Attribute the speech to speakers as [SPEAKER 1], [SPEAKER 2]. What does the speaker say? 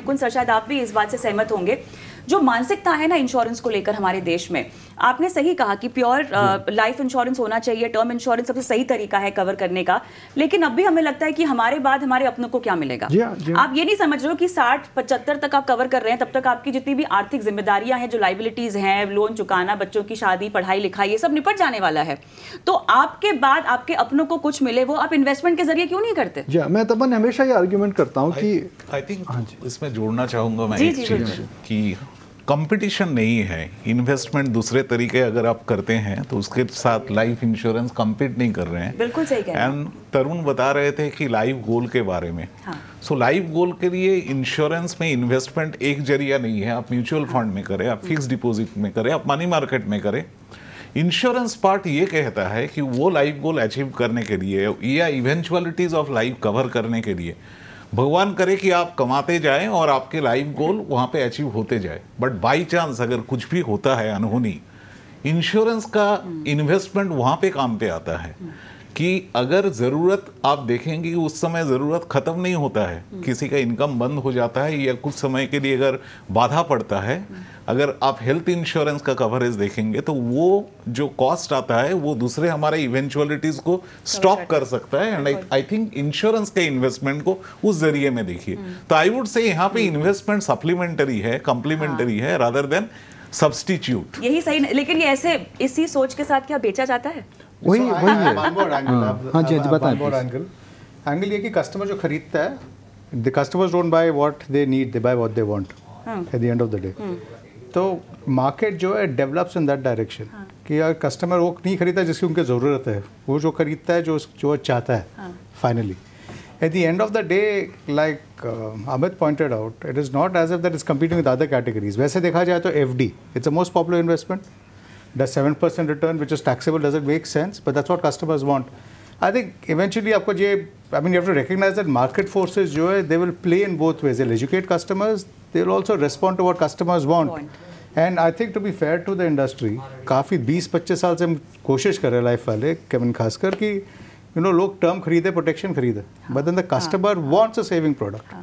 [SPEAKER 1] निकुंज sir शायद आप भी इस बात से सहमत होंगे जो मानसिकता है ना इंश्योरेंस को लेकर हमारे देश में आपने सही कहा कि प्योर लाइफ इंश्योरेंस होना चाहिए टर्म इंश्योरेंस सबसे सही तरीका है कवर करने का लेकिन अब भी हमें लगता है कि हमारे बाद हमारे अपनों को क्या मिलेगा जी, हाँ, जी. हाँ। आप ये नहीं समझ रहे हो कि साठ पचहत्तर तक आप कवर कर रहे हैं तब तक आपकी जितनी भी आर्थिक जिम्मेदारियां हैं जो लाइबिलिटीज हैं लोन चुकाना बच्चों की शादी पढ़ाई लिखाई ये सब निपट जाने वाला है तो आपके बाद आपके अपनों को कुछ मिले वो आप इन्वेस्टमेंट के जरिए क्यों नहीं करते
[SPEAKER 2] हाँ, मैं तब हमेशा ये आर्ग्यूमेंट करता हूँ कि
[SPEAKER 3] आई थिंक इसमें इसमें जोड़ना चाहूंगा मैं एक चीज़ कि कंपटीशन नहीं है इन्वेस्टमेंट दूसरे तरीके अगर आप करते हैं तो उसके साथ लाइफ इंश्योरेंस कम्पीट नहीं कर रहे हैं
[SPEAKER 1] बिल्कुल सही कह
[SPEAKER 3] एंड तरुण बता रहे थे कि लाइफ गोल के बारे में सो लाइफ गोल के लिए इंश्योरेंस में इन्वेस्टमेंट एक जरिया नहीं है आप म्यूचुअल फंड हाँ। में करें आप फिक्स हम्म। डिपोजिट में करें आप मनी मार्केट में करें इंश्योरेंस पार्ट ये कहता है कि वो लाइफ गोल अचीव करने के लिए या इवेंचुअलिटीज़ ऑफ लाइफ कवर करने के लिए भगवान करे कि आप कमाते जाएं और आपके लाइफ गोल वहाँ पे अचीव होते जाए बट बाई चांस अगर कुछ भी होता है अनहोनी इंश्योरेंस का इन्वेस्टमेंट वहाँ पे काम पे आता है कि अगर ज़रूरत आप देखेंगे उस समय ज़रूरत ख़त्म नहीं होता है हम्म। किसी का इनकम बंद हो जाता है या कुछ समय के लिए अगर बाधा पड़ता है हम्म। अगर आप हेल्थ इंश्योरेंस का कवरेज देखेंगे तो वो जो कॉस्ट आता है वो दूसरे हमारे इवेंचुअलिटीज़ को स्टॉप कर सकता है एंड आई थिंक इंश्योरेंस के इन्वेस्टमेंट को उस जरिए में देखिए हम्म। तो आई वुड से यहाँ पे इन्वेस्टमेंट सप्लीमेंटरी है हाँ। है रादर देन सब्सटीट्यूट
[SPEAKER 1] यही सही लेकिन ये ऐसे इसी सोच के साथ क्या बेचा जाता है वही वही है हाँ।,
[SPEAKER 3] हाँ जी हाँ जी
[SPEAKER 2] बताएं एंगल ये कि कस्टमर जो खरीदता है the customers don't buy what they need they buy what they want at the end of the day तो मार्केट जो है डेवलप्स इन दैट डायरेक्शन कि यार कस्टमर वो नहीं खरीदता जिसकी उनकी ज़रूरत है वो जो खरीदता है जो जो चाहता है finally at the end of the day like Amit pointed out it is not as if that is competing with other categories वैसे देखा जाए तो F D it's a most popular investment does 7% return, which is taxable, does it make sense? But that's what customers want. I think eventually, आपको ये I mean, you have to recognize that market forces जो है, they will play in both ways. They'll educate customers. They'll also respond to what customers want. want. I think to be fair to the industry, industry काफ़ी 20-25 साल से हम कोशिश कर रहे हैं लाइफ वाले केविन खासकर कि यू नो लोग टर्म खरीदे प्रोटेक्शन खरीदे but then the customer wants a saving product